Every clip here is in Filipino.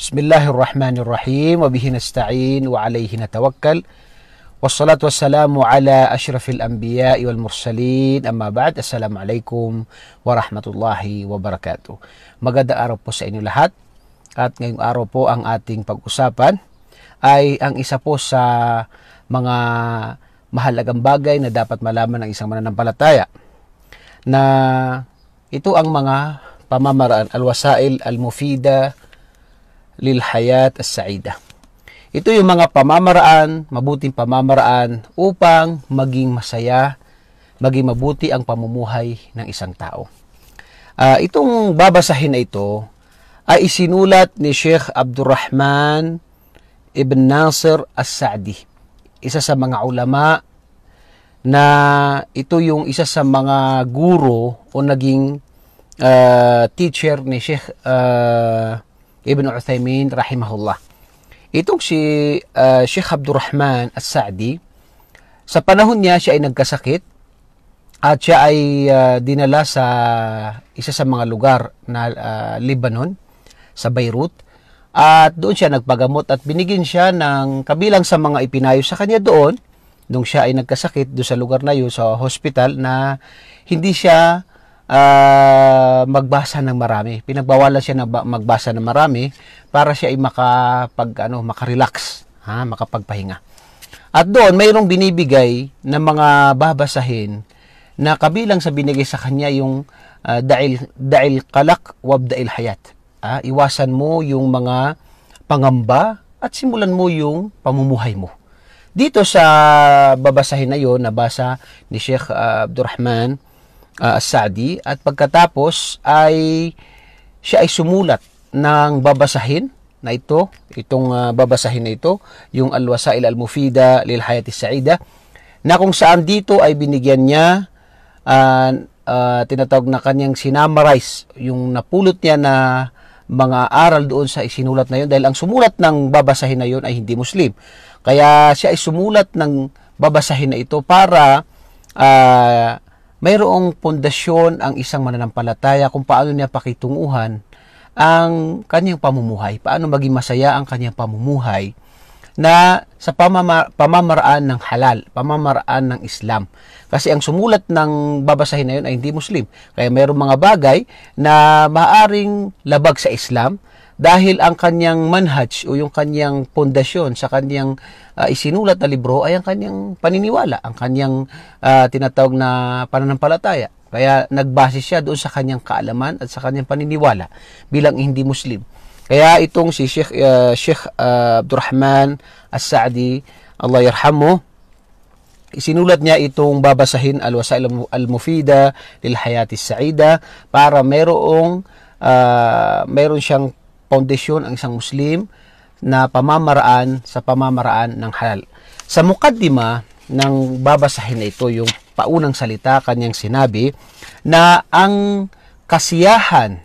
wa bihi nasta'in wa alayhi natawakkal. Wassalatu wassalamu ala ashrafil على wal mursalin. Amma ba'd, assalamu alaykum wa rahmatullahi wa barakatuh. Magandang araw po sa inyo lahat at ngayong araw po ang ating pag-usapan ay ang isa po sa mga mahalagang bagay na dapat malaman ng isang mananampalataya na ito ang mga pamamaraan alwasail al-mufida lil hayat as-sa'ida. Ito yung mga pamamaraan, mabuting pamamaraan upang maging masaya, maging mabuti ang pamumuhay ng isang tao. Uh, itong babasahin na ito ay isinulat ni Sheikh Abdurrahman Ibn Nasir As-Sa'di, isa sa mga ulama na ito yung isa sa mga guro o naging uh, teacher ni Sheikh uh, Ibn Uthaymeen rahimahullah. Itong si uh, Sheikh Abdurrahman al sadi sa panahon niya siya ay nagkasakit at siya ay uh, dinala sa isa sa mga lugar na uh, Lebanon, sa Beirut. At doon siya nagpagamot at binigyan siya ng kabilang sa mga ipinayo sa kanya doon nung siya ay nagkasakit doon sa lugar na yun sa hospital na hindi siya uh, magbasa ng marami. Pinagbawalan siya na magbasa ng marami para siya ay makapag ano, makarelax, ha, makapagpahinga. At doon mayroong binibigay na mga babasahin na kabilang sa binigay sa kanya yung uh, ah, dahil dahil kalak wab hayat. Ha, ah, iwasan mo yung mga pangamba at simulan mo yung pamumuhay mo. Dito sa babasahin na yon na basa ni Sheikh uh, Abdurrahman uh, Sadi at pagkatapos ay siya ay sumulat ng babasahin na ito, itong uh, babasahin na ito, yung Al-Wasail Al-Mufida lil Hayati Saida na kung saan dito ay binigyan niya uh, uh, tinatawag na kanyang sinamarize yung napulot niya na mga aral doon sa isinulat na yun dahil ang sumulat ng babasahin na yun ay hindi Muslim. Kaya siya ay sumulat ng babasahin na ito para uh, mayroong pundasyon ang isang mananampalataya kung paano niya pakitunguhan ang kanyang pamumuhay, paano maging masaya ang kanyang pamumuhay na sa pamamaraan ng halal, pamamaraan ng Islam. Kasi ang sumulat ng babasahin na yun ay hindi Muslim. Kaya mayroong mga bagay na maaring labag sa Islam dahil ang kanyang manhaj o yung kanyang pundasyon sa kanyang uh, isinulat na libro ay ang kanyang paniniwala, ang kanyang uh, tinatawag na pananampalataya. Kaya nagbase siya doon sa kanyang kaalaman at sa kanyang paniniwala bilang hindi Muslim. Kaya itong si Sheikh, uh, Sheikh uh, Abdurrahman as saadi Allah yarhamu, isinulat niya itong babasahin Al-Wasail Al-Mufida lil Hayati Sa'ida para merong uh, meron siyang pondisyon ang isang Muslim na pamamaraan sa pamamaraan ng halal. Sa mukaddima ng babasahin na ito, yung paunang salita kanyang sinabi na ang kasiyahan,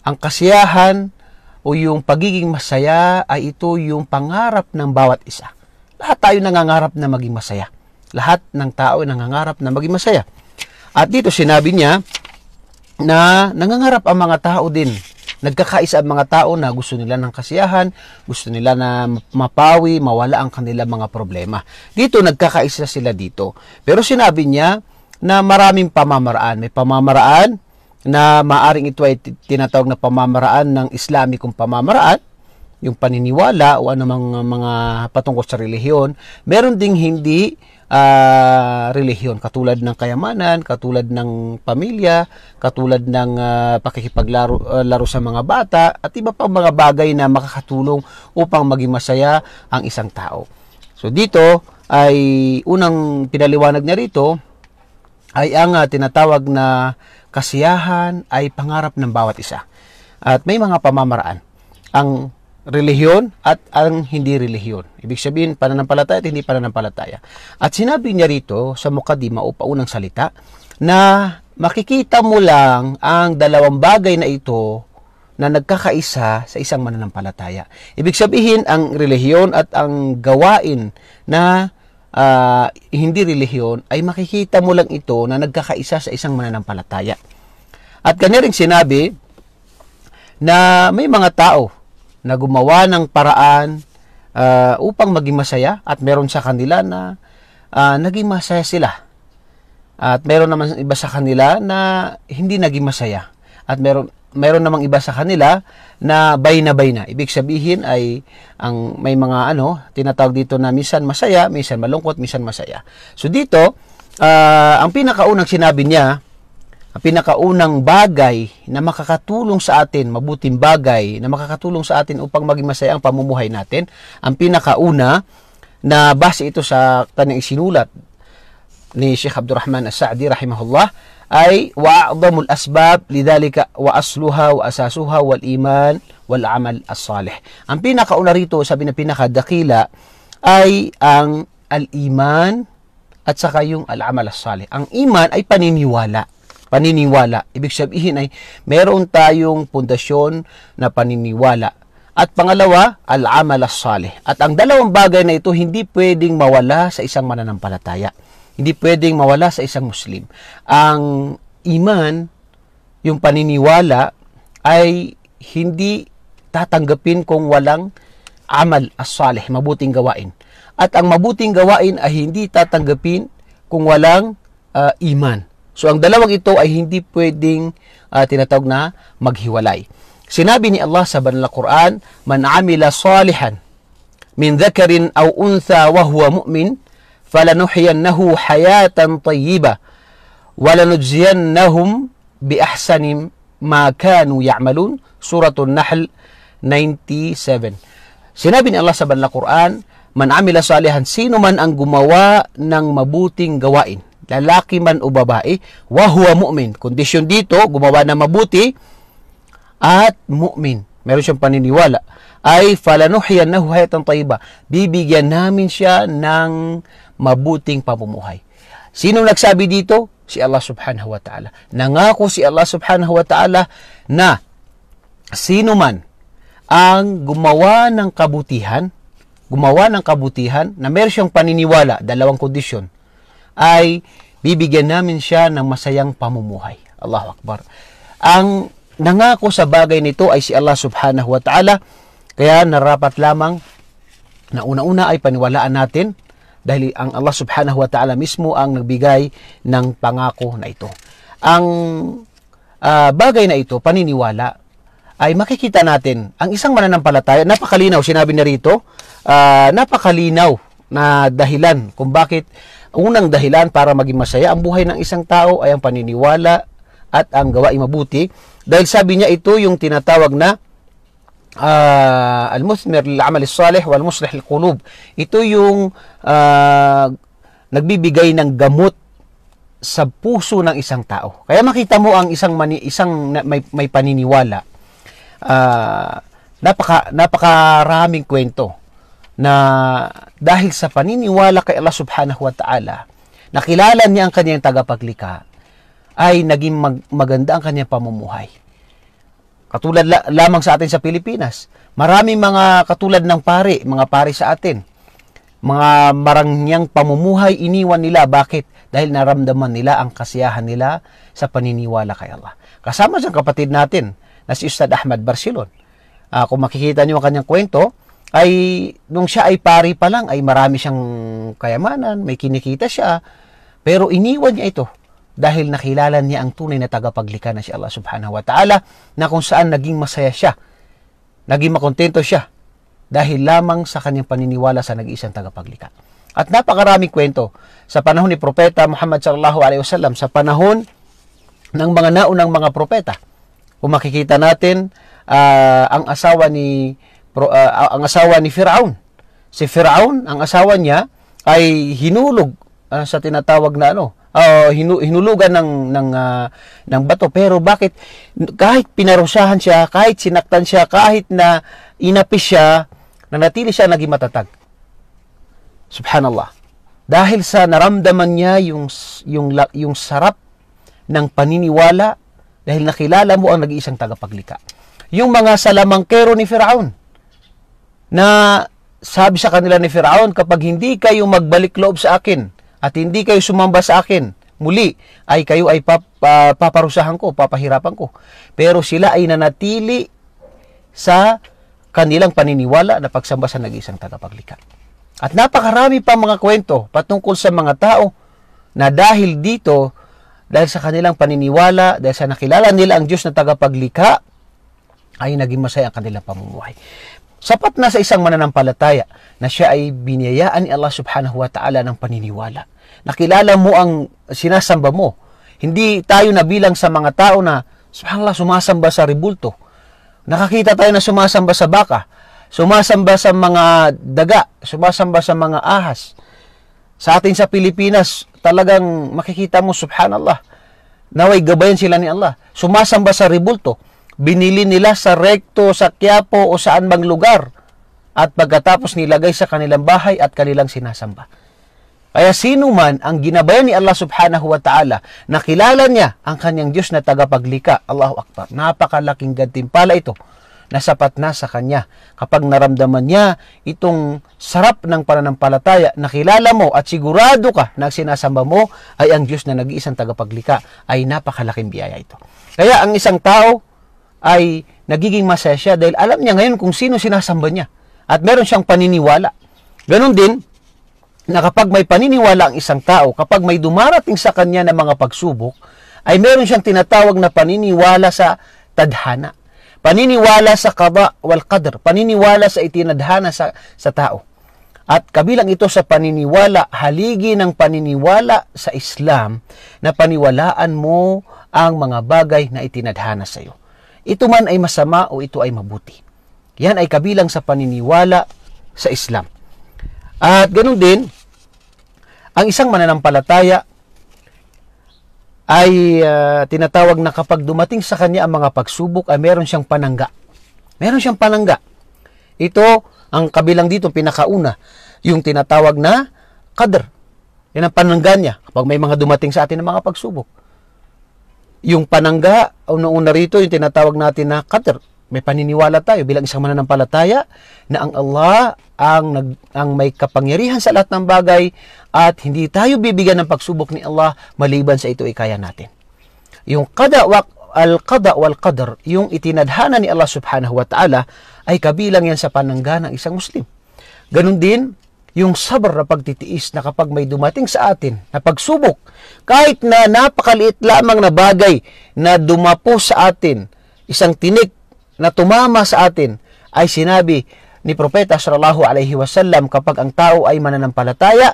ang kasiyahan o yung pagiging masaya ay ito yung pangarap ng bawat isa. Lahat tayo nangangarap na maging masaya. Lahat ng tao nangangarap na maging masaya. At dito sinabi niya na nangangarap ang mga tao din Nagkakaisa ang mga tao na gusto nila ng kasiyahan, gusto nila na mapawi, mawala ang kanilang mga problema. Dito, nagkakaisa sila dito. Pero sinabi niya na maraming pamamaraan. May pamamaraan na maaring ito ay tinatawag na pamamaraan ng Islamikong pamamaraan, yung paniniwala o anumang mga patungkol sa relihiyon. Meron ding hindi uh, relihiyon katulad ng kayamanan, katulad ng pamilya, katulad ng uh, pakikipaglaro uh, laro sa mga bata at iba pang mga bagay na makakatulong upang maging masaya ang isang tao. So dito ay unang pinaliwanag niya rito ay ang uh, tinatawag na kasiyahan ay pangarap ng bawat isa. At may mga pamamaraan. Ang relihiyon at ang hindi relihiyon. Ibig sabihin, pananampalataya at hindi pananampalataya. At sinabi niya rito sa mukadima o paunang salita na makikita mo lang ang dalawang bagay na ito na nagkakaisa sa isang mananampalataya. Ibig sabihin, ang relihiyon at ang gawain na uh, hindi relihiyon ay makikita mo lang ito na nagkakaisa sa isang mananampalataya. At kanya rin sinabi na may mga tao na gumawa ng paraan uh, upang maging masaya at meron sa kanila na uh, naging masaya sila. At meron naman iba sa kanila na hindi naging masaya. At meron meron namang iba sa kanila na bay na bay na. Ibig sabihin ay ang may mga ano, tinatawag dito na minsan masaya, minsan malungkot, minsan masaya. So dito, uh, ang pinakaunang sinabi niya ang pinakaunang bagay na makakatulong sa atin, mabuting bagay na makakatulong sa atin upang maging masaya ang pamumuhay natin, ang pinakauna na base ito sa kanyang isinulat ni Sheikh Abdurrahman As-Sa'di rahimahullah ay wa'adhamul asbab lidhalika wa asluha wa asasuha wal iman wal amal as-salih. Ang pinakauna rito, sabi na pinakadakila ay ang al-iman at saka yung al-amal as-salih. Ang iman ay paniniwala paniniwala. Ibig sabihin ay meron tayong pundasyon na paniniwala. At pangalawa, al-amal as-salih. At ang dalawang bagay na ito hindi pwedeng mawala sa isang mananampalataya. Hindi pwedeng mawala sa isang Muslim. Ang iman, yung paniniwala, ay hindi tatanggapin kung walang amal as-salih, mabuting gawain. At ang mabuting gawain ay hindi tatanggapin kung walang uh, iman. So ang dalawang ito ay hindi pwedeng uh, tinatawag na maghiwalay. Sinabi ni Allah sa Banal na Quran, "Man 'amila salihan min dhakarin aw untha wa huwa mu'min, falanuhyiyannahu hayatan tayyiba wa lanujziyannahum bi ahsani ma kanu ya'malun." Surah an Nahl 97. Sinabi ni Allah sa Banal na Quran, "Man 'amila salihan, sino man ang gumawa ng mabuting gawain." lalaki man o babae, wahua mu'min. Kondisyon dito, gumawa na mabuti at mu'min. Meron siyang paniniwala. Ay falanuhyan na hayatan tayba. Bibigyan namin siya ng mabuting pamumuhay. Sino nagsabi dito? Si Allah subhanahu wa ta'ala. Nangako si Allah subhanahu wa ta'ala na sino man ang gumawa ng kabutihan, gumawa ng kabutihan na meron siyang paniniwala, dalawang kondisyon ay bibigyan namin siya ng masayang pamumuhay. Allahu Akbar. Ang nangako sa bagay nito ay si Allah subhanahu wa ta'ala. Kaya narapat lamang na una-una ay paniwalaan natin dahil ang Allah subhanahu wa ta'ala mismo ang nagbigay ng pangako na ito. Ang uh, bagay na ito, paniniwala, ay makikita natin ang isang mananampalataya, napakalinaw, sinabi na rito, uh, napakalinaw na dahilan kung bakit Unang dahilan para maging masaya ang buhay ng isang tao ay ang paniniwala at ang gawaing mabuti dahil sabi niya ito yung tinatawag na uh, ah, al-muthmir al amal salih wal muslih lil-qulub. Ito yung uh, nagbibigay ng gamot sa puso ng isang tao. Kaya makita mo ang isang mani, isang may, may paniniwala. Uh, napaka napakaraming kwento na dahil sa paniniwala kay Allah subhanahu wa ta'ala, nakilala niya ang kanyang tagapaglikha, ay naging mag- maganda ang kanyang pamumuhay. Katulad la- lamang sa atin sa Pilipinas, maraming mga katulad ng pare, mga pare sa atin, mga marangyang pamumuhay iniwan nila. Bakit? Dahil naramdaman nila ang kasiyahan nila sa paniniwala kay Allah. Kasama sa kapatid natin na si Ustad Ahmad Barcelon. Uh, kung makikita niyo ang kanyang kwento, ay nung siya ay pari pa lang ay marami siyang kayamanan, may kinikita siya. Pero iniwan niya ito dahil nakilala niya ang tunay na tagapaglikha na si Allah Subhanahu wa Ta'ala na kung saan naging masaya siya, naging makontento siya dahil lamang sa kanyang paniniwala sa nag-iisang tagapaglikha. At napakaraming kwento sa panahon ni Propeta Muhammad sallallahu alaihi wasallam sa panahon ng mga naunang mga propeta. Kung makikita natin uh, ang asawa ni pro, uh, ang asawa ni Firaun. Si Firaun, ang asawa niya ay hinulog uh, sa tinatawag na ano, uh, hinu, hinulugan ng ng uh, ng bato. Pero bakit kahit pinarusahan siya, kahit sinaktan siya, kahit na inapis siya, nanatili siya naging matatag. Subhanallah. Dahil sa naramdaman niya yung yung yung sarap ng paniniwala dahil nakilala mo ang nag-iisang tagapaglikha. Yung mga salamangkero ni Firaun, na sabi sa kanila ni Firaon, kapag hindi kayo magbalik loob sa akin at hindi kayo sumamba sa akin, muli ay kayo ay pap, paparusahan ko, papahirapan ko. Pero sila ay nanatili sa kanilang paniniwala na pagsamba sa nag-iisang tagapaglikha. At napakarami pa mga kwento patungkol sa mga tao na dahil dito, dahil sa kanilang paniniwala, dahil sa nakilala nila ang Diyos na tagapaglikha, ay naging masaya ang kanilang pamumuhay. Sapat na sa isang mananampalataya na siya ay biniyayaan ni Allah subhanahu wa ta'ala ng paniniwala. Nakilala mo ang sinasamba mo. Hindi tayo nabilang sa mga tao na, subhanallah, sumasamba sa ribulto. Nakakita tayo na sumasamba sa baka. Sumasamba sa mga daga. Sumasamba sa mga ahas. Sa atin sa Pilipinas, talagang makikita mo, subhanallah, naway gabayan sila ni Allah. Sumasamba sa ribulto binili nila sa Recto, sa Quiapo o saan bang lugar at pagkatapos nilagay sa kanilang bahay at kanilang sinasamba. Kaya sino man ang ginabayan ni Allah subhanahu wa ta'ala, nakilala niya ang kanyang Diyos na tagapaglika, Allahu Akbar. Napakalaking gantimpala ito na sapat na sa kanya. Kapag naramdaman niya itong sarap ng pananampalataya, nakilala mo at sigurado ka na sinasamba mo ay ang Diyos na nag-iisang tagapaglika, ay napakalaking biyaya ito. Kaya ang isang tao ay nagiging masaya dahil alam niya ngayon kung sino sinasamba niya. At meron siyang paniniwala. Ganon din, na kapag may paniniwala ang isang tao, kapag may dumarating sa kanya na mga pagsubok, ay meron siyang tinatawag na paniniwala sa tadhana. Paniniwala sa kaba wal qadr, paniniwala sa itinadhana sa, sa tao. At kabilang ito sa paniniwala, haligi ng paniniwala sa Islam na paniwalaan mo ang mga bagay na itinadhana sa iyo ito man ay masama o ito ay mabuti. Yan ay kabilang sa paniniwala sa Islam. At ganun din, ang isang mananampalataya ay uh, tinatawag na kapag dumating sa kanya ang mga pagsubok ay meron siyang panangga. Meron siyang panangga. Ito ang kabilang dito pinakauna, yung tinatawag na kadr. Yan ang panangga niya kapag may mga dumating sa atin ng mga pagsubok yung panangga, unang-una rito, yung tinatawag natin na qadr. May paniniwala tayo bilang isang mananampalataya na ang Allah ang, nag, ang may kapangyarihan sa lahat ng bagay at hindi tayo bibigyan ng pagsubok ni Allah maliban sa ito ay kaya natin. Yung kada wak, al-qada wal qadr, yung itinadhana ni Allah subhanahu wa ta'ala ay kabilang yan sa panangga ng isang Muslim. Ganun din, yung sabar na pagtitiis na kapag may dumating sa atin na pagsubok, kahit na napakaliit lamang na bagay na dumapo sa atin, isang tinik na tumama sa atin, ay sinabi ni Propeta sallallahu alaihi wasallam kapag ang tao ay mananampalataya,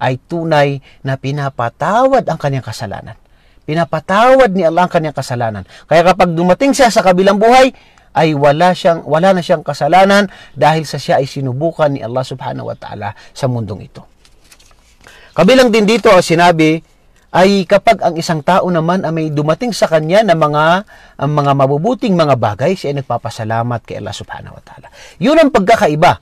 ay tunay na pinapatawad ang kanyang kasalanan. Pinapatawad ni Allah ang kanyang kasalanan. Kaya kapag dumating siya sa kabilang buhay, ay wala siyang wala na siyang kasalanan dahil sa siya ay sinubukan ni Allah Subhanahu wa Ta'ala sa mundong ito. Kabilang din dito ang sinabi ay kapag ang isang tao naman ay may dumating sa kanya na mga ang mga mabubuting mga bagay, siya ay nagpapasalamat kay Allah Subhanahu wa Ta'ala. 'Yun ang pagkakaiba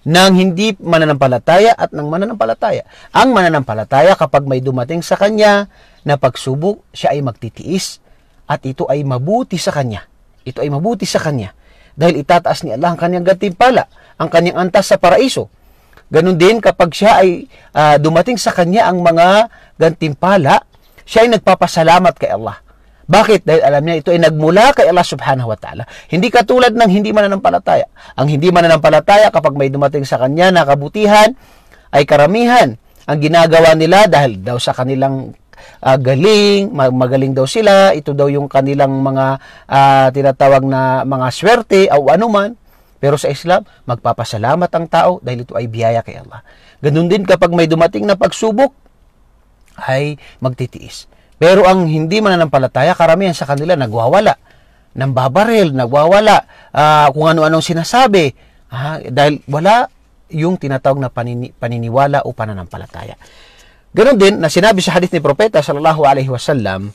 ng hindi mananampalataya at ng mananampalataya. Ang mananampalataya kapag may dumating sa kanya na pagsubok, siya ay magtitiis at ito ay mabuti sa kanya. Ito ay mabuti sa kanya dahil itataas ni Allah ang kanyang gantimpala, ang kanyang antas sa paraiso. Ganon din kapag siya ay uh, dumating sa kanya ang mga gantimpala, siya ay nagpapasalamat kay Allah. Bakit? Dahil alam niya ito ay nagmula kay Allah subhanahu wa ta'ala. Hindi katulad ng hindi mananampalataya. Ang hindi mananampalataya kapag may dumating sa kanya na kabutihan ay karamihan ang ginagawa nila dahil daw sa kanilang uh, galing, magaling daw sila, ito daw yung kanilang mga uh, tinatawag na mga swerte o anuman. Pero sa Islam, magpapasalamat ang tao dahil ito ay biyaya kay Allah. Ganun din kapag may dumating na pagsubok, ay magtitiis. Pero ang hindi mananampalataya, karamihan sa kanila nagwawala ng babaril, nagwawala uh, kung ano-anong sinasabi. Ha? Dahil wala yung tinatawag na panini, paniniwala o pananampalataya. Ganon din na sinabi sa hadith ni Propeta sallallahu alaihi wasallam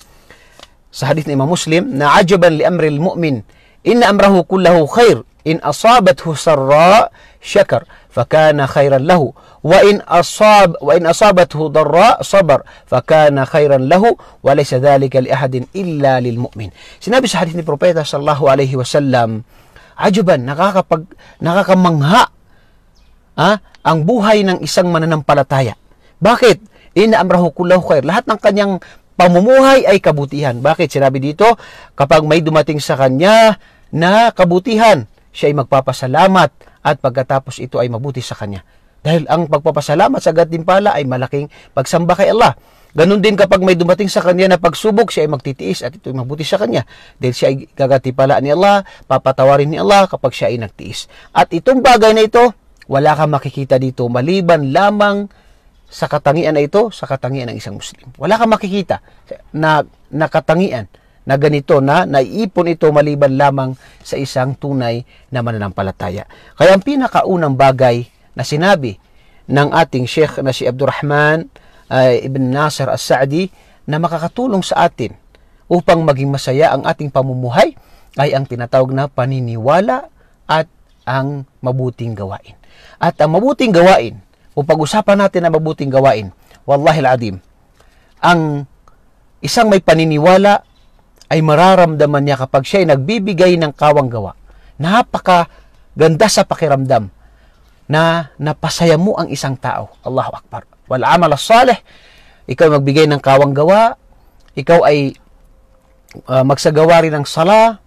sa hadith ni Imam Muslim na ajaban li amri al-mu'min inna amrahu kullahu khair in asabathu sarra shakar fakana khairan lahu wa in asab wa in asabathu darra sabar fakana khairan lahu wa laysa dhalika li ahadin illa lil mu'min. Sinabi sa hadith ni Propeta sallallahu alaihi wasallam ajaban nakakapag nakakamangha ah, ang buhay ng isang mananampalataya. Bakit? in amrahu kullahu khair. Lahat ng kanyang pamumuhay ay kabutihan. Bakit? Sinabi dito, kapag may dumating sa kanya na kabutihan, siya ay magpapasalamat at pagkatapos ito ay mabuti sa kanya. Dahil ang pagpapasalamat sa gantimpala ay malaking pagsamba kay Allah. Ganun din kapag may dumating sa kanya na pagsubok, siya ay magtitiis at ito ay mabuti sa kanya. Dahil siya ay gagatipalaan ni Allah, papatawarin ni Allah kapag siya ay nagtiis. At itong bagay na ito, wala kang makikita dito maliban lamang sa katangian na ito, sa katangian ng isang Muslim. Wala kang makikita na nakatangian na ganito na naiipon ito maliban lamang sa isang tunay na mananampalataya. Kaya ang pinakaunang bagay na sinabi ng ating Sheikh na si Abdurrahman uh, Ibn Nasir as saadi na makakatulong sa atin upang maging masaya ang ating pamumuhay ay ang tinatawag na paniniwala at ang mabuting gawain. At ang mabuting gawain o pag-usapan natin na mabuting gawain. Wallahi al adim. Ang isang may paniniwala ay mararamdaman niya kapag siya ay nagbibigay ng kawang gawa. Napaka ganda sa pakiramdam na napasaya mo ang isang tao. Allahu Akbar. Wal amal salih. Ikaw magbigay ng kawang gawa. Ikaw ay uh, magsagawa rin ng sala.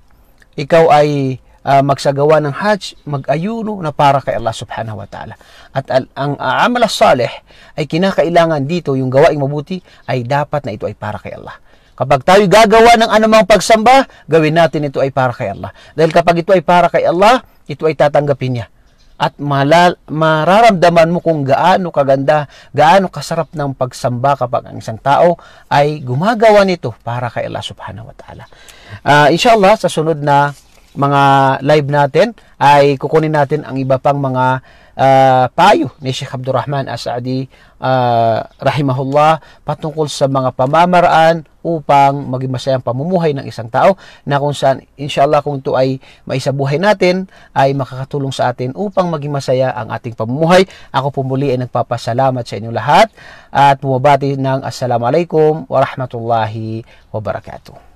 Ikaw ay uh, magsagawa ng hajj, mag-ayuno na para kay Allah subhanahu wa ta'ala. At al- ang uh, amal salih ay kinakailangan dito, yung gawaing mabuti, ay dapat na ito ay para kay Allah. Kapag tayo gagawa ng anumang pagsamba, gawin natin ito ay para kay Allah. Dahil kapag ito ay para kay Allah, ito ay tatanggapin niya. At malal, mararamdaman mo kung gaano kaganda, gaano kasarap ng pagsamba kapag ang isang tao ay gumagawa nito para kay Allah subhanahu wa ta'ala. Uh, ah, inshallah, sa sunod na mga live natin ay kukunin natin ang iba pang mga uh, payo ni Sheikh Abdurrahman Asadi uh, ah, rahimahullah patungkol sa mga pamamaraan upang maging masayang pamumuhay ng isang tao na kung saan inshallah kung ito ay maisabuhay natin ay makakatulong sa atin upang maging masaya ang ating pamumuhay. Ako po muli ay nagpapasalamat sa inyo lahat at bumabati ng Assalamualaikum warahmatullahi wabarakatuh.